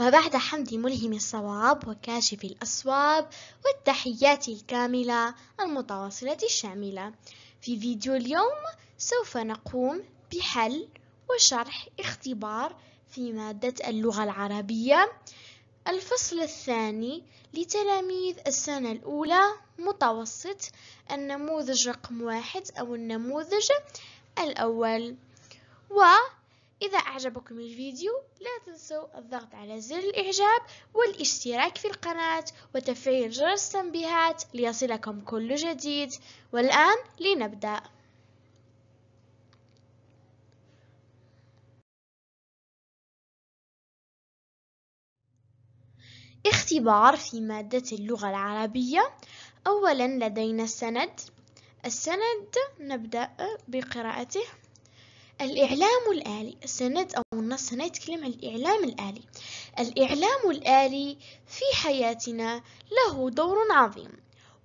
وبعد حمد ملهم الصواب وكاشف الأصواب والتحيات الكاملة المتواصلة الشاملة في فيديو اليوم سوف نقوم بحل وشرح اختبار في مادة اللغة العربية الفصل الثاني لتلاميذ السنة الأولى متوسط النموذج رقم واحد أو النموذج الأول و إذا أعجبكم الفيديو لا تنسوا الضغط على زر الإعجاب والاشتراك في القناة وتفعيل جرس التنبيهات ليصلكم كل جديد والآن لنبدأ اختبار في مادة اللغة العربية أولا لدينا السند السند نبدأ بقراءته الإعلام الآلي السند أو النص سنتكلم عن الإعلام الآلي الإعلام الآلي في حياتنا له دور عظيم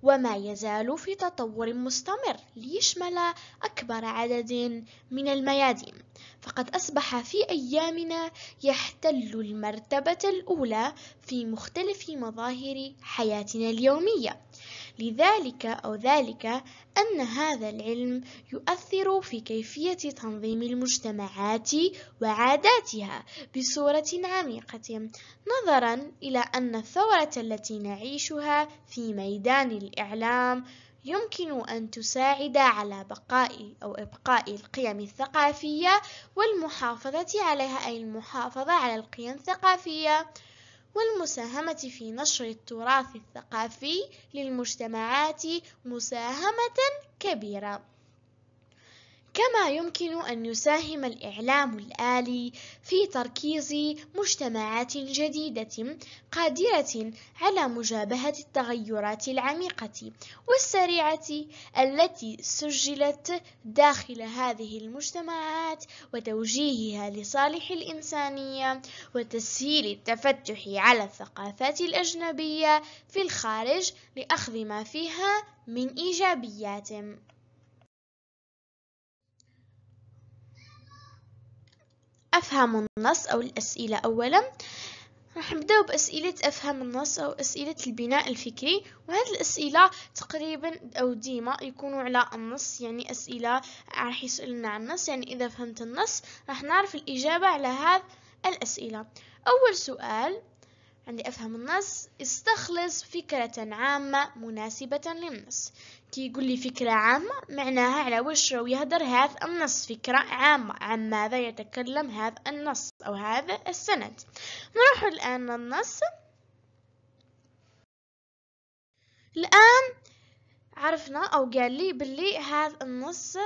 وما يزال في تطور مستمر ليشمل أكبر عدد من الميادين فقد أصبح في أيامنا يحتل المرتبة الأولى في مختلف مظاهر حياتنا اليومية لذلك أو ذلك أن هذا العلم يؤثر في كيفية تنظيم المجتمعات وعاداتها بصورة عميقة نظرا إلى أن الثورة التي نعيشها في ميدان الإعلام يمكن أن تساعد على بقاء أو إبقاء القيم الثقافية والمحافظة عليها أي المحافظة على القيم الثقافية والمساهمة في نشر التراث الثقافي للمجتمعات مساهمة كبيرة كما يمكن أن يساهم الإعلام الآلي في تركيز مجتمعات جديدة قادرة على مجابهة التغيرات العميقة والسريعة التي سجلت داخل هذه المجتمعات وتوجيهها لصالح الإنسانية وتسهيل التفتح على الثقافات الأجنبية في الخارج لأخذ ما فيها من إيجابيات أفهم النص أو الأسئلة أولا راح نبداو بأسئلة أفهم النص أو أسئلة البناء الفكري وهذه الأسئلة تقريبا أو ديما يكونوا على النص يعني أسئلة راح يسألنا عن النص يعني إذا فهمت النص راح نعرف الإجابة على هذه الأسئلة أول سؤال عندي أفهم النص استخلص فكرة عامة مناسبة للنص كي يقول لي فكرة عامة معناها على وش رو يهدر هذا النص فكرة عامة عن ماذا يتكلم هذا النص أو هذا السند نروح الآن للنص الآن عرفنا أو قال لي باللي هذا النص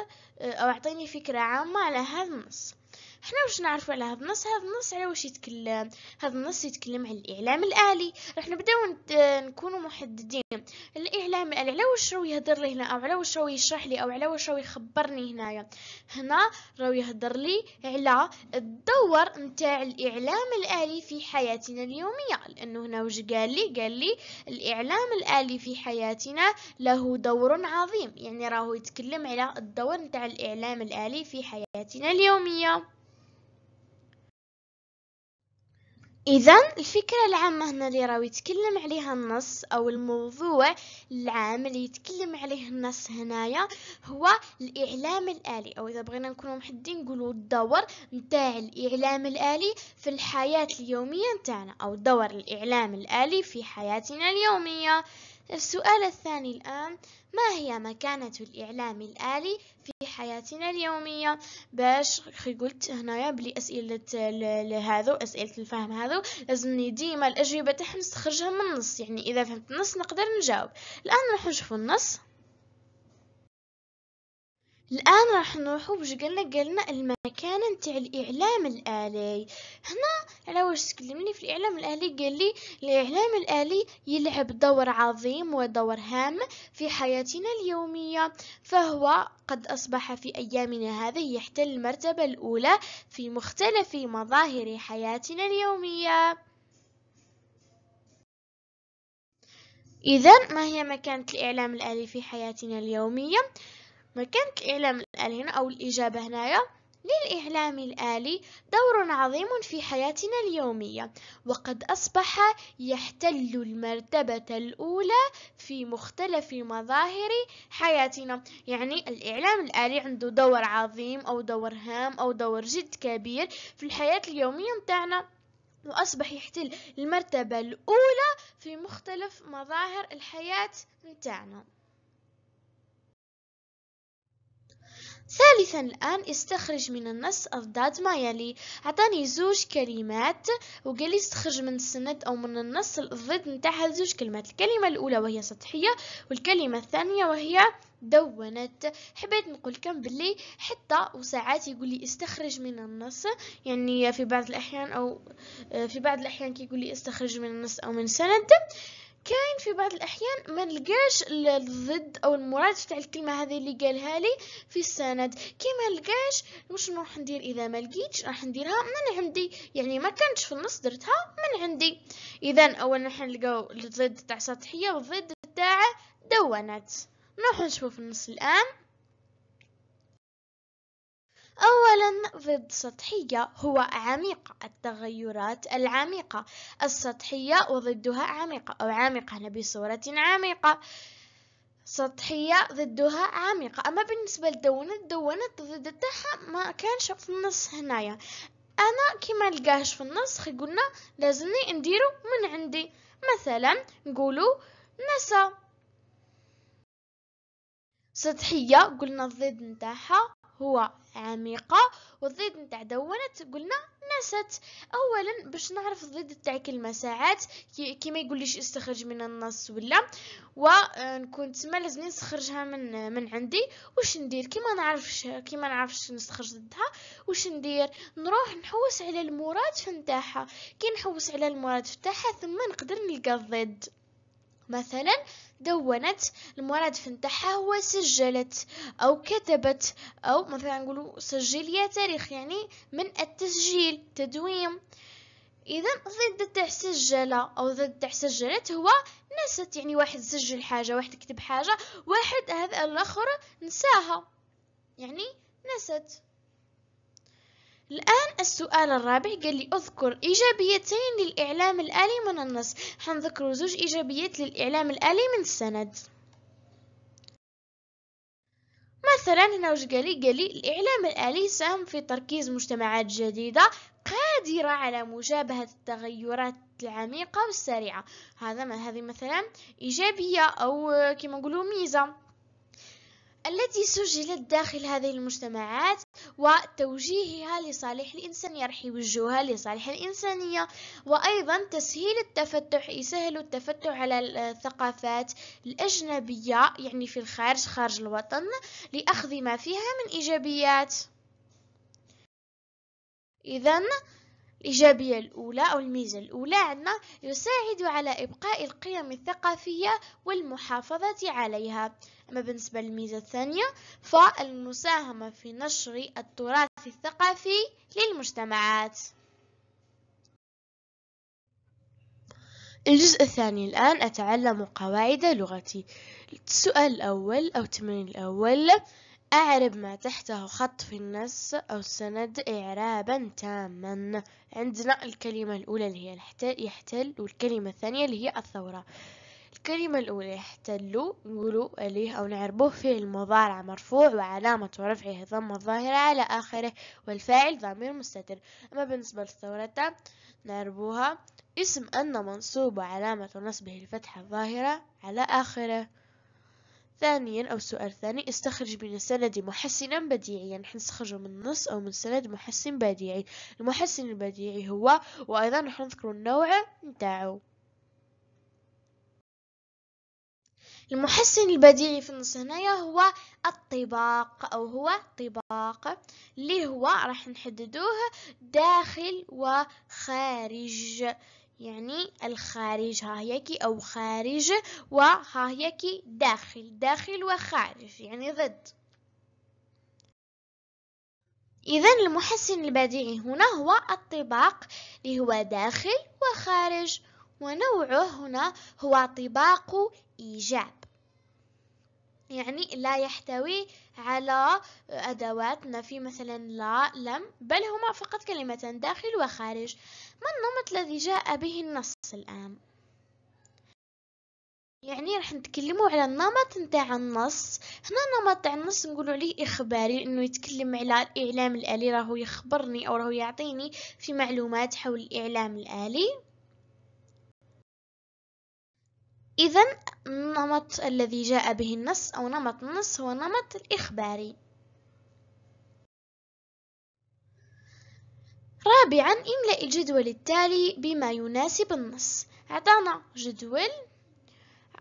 أو أعطيني فكرة عامة على هذا النص حنا واش نعرفو على هاد النص هاد النص على واش يتكلم هاد النص يتكلم على الاعلام الالي راح نبداو نكونوا محددين الاعلام الالي على واش راه يهضر لي هنا او على واش راه يشرح لي او على واش راه يخبرني هنايا هنا راه يهضر لي على الدور نتاع الاعلام الالي في حياتنا اليوميه لانه هنا واش قال لي قال لي الاعلام الالي في حياتنا له دور عظيم يعني راهو يتكلم على الدور نتاع الاعلام الالي في حياتنا اليوميه اذا الفكره العامه هنا اللي راهو يتكلم عليها النص او الموضوع العام اللي يتكلم عليه النص هنايا هو الاعلام الالي او اذا بغينا نكونوا محدين نقولوا الدور نتاع الاعلام الالي في الحياه اليوميه نتاعنا او دور الاعلام الالي في حياتنا اليوميه السؤال الثاني الآن ما هي مكانة الإعلام الآلي في حياتنا اليومية باش خي قلت هنايا بلي أسئلة لهذا أسئلة الفهم هذا لازمني ديما الأجوبة تحمس نستخرجها من النص يعني إذا فهمت النص نقدر نجاوب الآن نروح نشوف النص الآن راح نروحو باش قلنا قالنا المكان نتاع الإعلام الآلي هنا على واش تكلمني في الإعلام الآلي قالي الإعلام الآلي يلعب دور عظيم ودور هام في حياتنا اليومية فهو قد أصبح في أيامنا هذه يحتل المرتبة الأولى في مختلف مظاهر حياتنا اليومية إذا ما هي مكانة الإعلام الآلي في حياتنا اليومية؟ مكانة الإعلام الآلي هنا أو الإجابة هنايا للإعلام الآلي دور عظيم في حياتنا اليومية وقد أصبح يحتل المرتبة الأولى في مختلف مظاهر حياتنا يعني الإعلام الآلي عنده دور عظيم أو دور هام أو دور جد كبير في الحياة اليومية متاعنا وأصبح يحتل المرتبة الأولى في مختلف مظاهر الحياة متاعنا ثالثا الآن استخرج من النص أضداد ما يلي عطاني زوج كلمات وقال لي استخرج من السند أو من النص الضد نتاعها زوج كلمات الكلمة الأولى وهي سطحية والكلمة الثانية وهي دونت حبيت نقول لكم باللي حتى وساعات يقول لي استخرج من النص يعني في بعض الأحيان أو آه، في بعض الأحيان كيقول لي استخرج من النص أو من سند كاين في بعض الاحيان ما نلقاش الضد او المراد تاع الكلمه هذه اللي قالها لي في السند كي ما نلقاش واش نروح ندير اذا ما لقيتش راح نديرها من عندي يعني ما كانتش في النص درتها من عندي اذا اولا راح نلقاو الضد تاع سطحيه والضد تاع دونت نروح نشوف النص الان أولا ضد سطحية هو عميق التغيرات العميقة السطحية وضدها عميقة أو عميقة أنا بصورة عميقة سطحية ضدها عميقة أما بالنسبة لدونت دونت ضد تاعها ما كانش في النص هنايا أنا كما لقاهش في النص قلنا لازمني نديرو من عندي مثلا نقولو نسى سطحية قلنا الضد نتاعها هو عميقة والضد نتاع دونت قلنا نست اولا باش نعرف الضد نتاع كلمه ساعات كي, ما يقوليش استخرج من النص ولا ونكون آه، تما لازم نستخرجها من من عندي واش ندير كي ما نعرفش كي ما نعرفش نستخرج ضدها واش ندير نروح نحوس على المرادف نتاعها كي نحوس على المرادف نتاعها ثم نقدر نلقى الضد مثلا دونت المرادف نتاعها هو سجلت او كتبت او مثلا نقولوا سجل يا تاريخ يعني من التسجيل تدوين اذا ضد تاع سجل او ضد تاع سجلت هو نست يعني واحد سجل حاجه واحد كتب حاجه واحد هذا الاخر نساها يعني نست الآن السؤال الرابع قال لي أذكر إيجابيتين للإعلام الآلي من النص حنذكر زوج إيجابيات للإعلام الآلي من السند مثلا هنا وش قال لي الإعلام الآلي ساهم في تركيز مجتمعات جديدة قادرة على مجابهة التغيرات العميقة والسريعة هذا ما هذه مثلا إيجابية أو كما نقولوا ميزة التي سجلت داخل هذه المجتمعات وتوجيهها لصالح الإنسان رح يوجهها لصالح الإنسانية وأيضا تسهيل التفتح يسهل التفتح على الثقافات الأجنبية يعني في الخارج خارج الوطن لأخذ ما فيها من إيجابيات إذن الإيجابية الأولى أو الميزة الأولى عندنا يساعد على إبقاء القيم الثقافية والمحافظة عليها أما بالنسبة للميزة الثانية فالمساهمة في نشر التراث الثقافي للمجتمعات الجزء الثاني الآن أتعلم قواعد لغتي السؤال الأول أو التمرين الأول أعرب ما تحته خط في النص أو السند إعرابا تاما عندنا الكلمة الأولى اللي هي يحتل والكلمة الثانية اللي هي الثورة الكلمة الأولى يحتل نقولوا عليه أو نعربوه فيه المضارع مرفوع وعلامة رفعه ضم الظاهرة على آخره والفاعل ضمير مستتر أما بالنسبة للثورة نعربوها اسم أن منصوب وعلامة نصبه الفتحة الظاهرة على آخره ثانيا أو السؤال الثاني استخرج من السند محسنا بديعيا نحن نستخرج من النص أو من سند محسن بديعي المحسن البديعي هو وأيضا نحن نذكر النوع نتاعو المحسن البديعي في النص هنايا هو الطباق أو هو طباق اللي هو راح نحددوه داخل وخارج يعني الخارج ها هي كي أو خارج وها هي كي داخل داخل وخارج يعني ضد إذا المحسن البديعي هنا هو الطباق اللي هو داخل وخارج ونوعه هنا هو طباق إيجاب يعني لا يحتوي على أدوات نفي مثلا لا لم بل هما فقط كلمتان داخل وخارج ما النمط الذي جاء به النص الآن؟ يعني راح نتكلموا على النمط نتاع النص هنا النمط تاع النص نقولوا عليه اخباري انه يتكلم على الاعلام الالي راهو يخبرني او راهو يعطيني في معلومات حول الاعلام الالي إذا النمط الذي جاء به النص أو نمط النص هو نمط الإخباري رابعا املأ الجدول التالي بما يناسب النص أعطانا جدول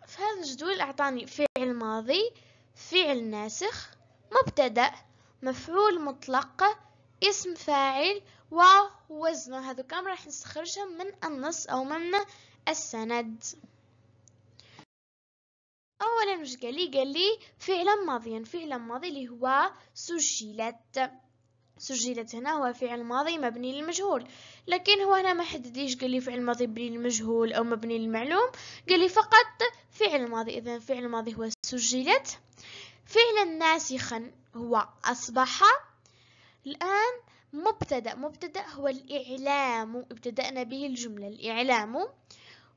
في هذا الجدول أعطاني فعل ماضي فعل ناسخ مبتدأ مفعول مطلق اسم فاعل ووزنه هذا كامل راح نستخرجهم من النص أو من السند اولا واش قال لي قال لي فعلا ماضيا يعني فعلا ماضي اللي هو سجلت سجلت هنا هو فعل ماضي مبني للمجهول لكن هو هنا ما حددليش قال لي فعل ماضي مبني للمجهول او مبني للمعلوم قال لي فقط فعل ماضي اذا فعل ماضي هو سجلت فعلا ناسخا هو اصبح الان مبتدا مبتدا هو الاعلام ابتدانا به الجمله الاعلام آه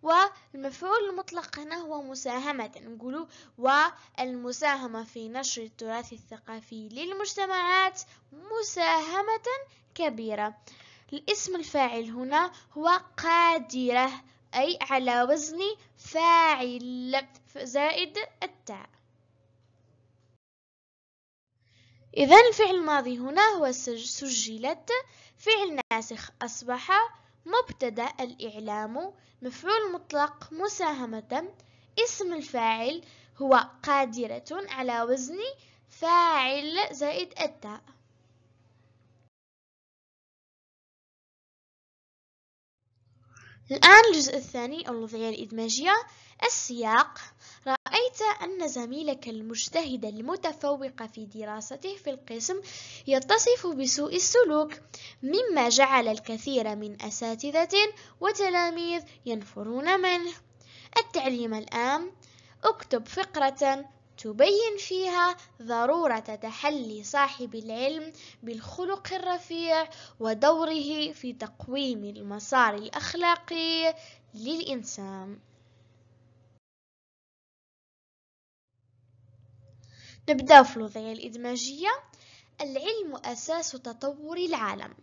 والمفعول المطلق هنا هو مساهمة نقوله والمساهمة في نشر التراث الثقافي للمجتمعات مساهمة كبيرة الاسم الفاعل هنا هو قادرة أي على وزن فاعل زائد التاء إذا الفعل الماضي هنا هو سجلت فعل ناسخ أصبح مبتدأ الإعلام مفعول مطلق مساهمة اسم الفاعل هو قادرة على وزن فاعل زائد التاء الآن الجزء الثاني أو الوضعية الإدماجية السياق رأيت أن زميلك المجتهد المتفوق في دراسته في القسم يتصف بسوء السلوك مما جعل الكثير من أساتذة وتلاميذ ينفرون منه التعليم الآن اكتب فقرة تبين فيها ضرورة تحلي صاحب العلم بالخلق الرفيع ودوره في تقويم المسار الأخلاقي للإنسان نبدأ في الوضعية الإدماجية العلم أساس تطور العالم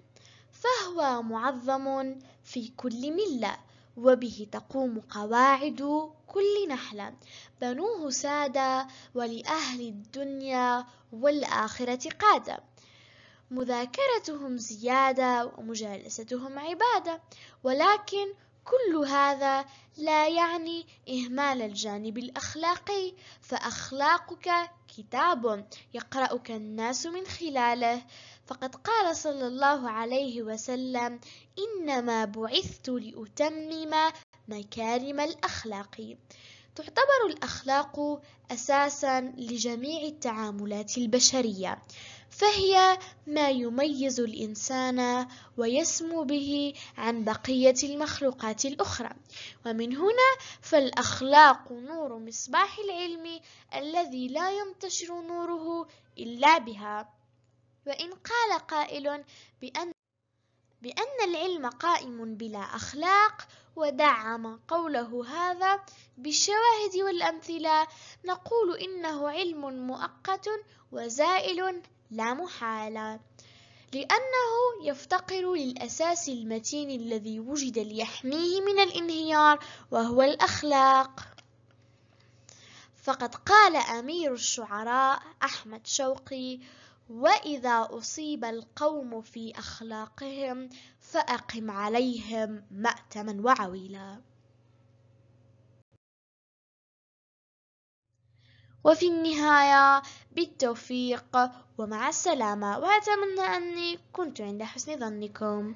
فهو معظم في كل ملة وبه تقوم قواعد كل نحلة بنوه سادة ولأهل الدنيا والآخرة قادة مذاكرتهم زيادة ومجالستهم عبادة ولكن كل هذا لا يعني إهمال الجانب الأخلاقي فأخلاقك كتاب يقرأك الناس من خلاله فقد قال صلى الله عليه وسلم إنما بعثت لأتمم مكارم الأخلاق تعتبر الأخلاق أساسا لجميع التعاملات البشرية فهي ما يميز الإنسان ويسمو به عن بقية المخلوقات الأخرى ومن هنا فالأخلاق نور مصباح العلم الذي لا ينتشر نوره إلا بها وإن قال قائل بأن, بأن العلم قائم بلا أخلاق ودعم قوله هذا بالشواهد والأمثلة نقول إنه علم مؤقت وزائل لا محالة لأنه يفتقر للأساس المتين الذي وجد ليحميه من الانهيار وهو الأخلاق فقد قال أمير الشعراء أحمد شوقي وإذا أصيب القوم في أخلاقهم فأقم عليهم مأتما وعويلا وفي النهاية بالتوفيق ومع السلامة وأتمنى أني كنت عند حسن ظنكم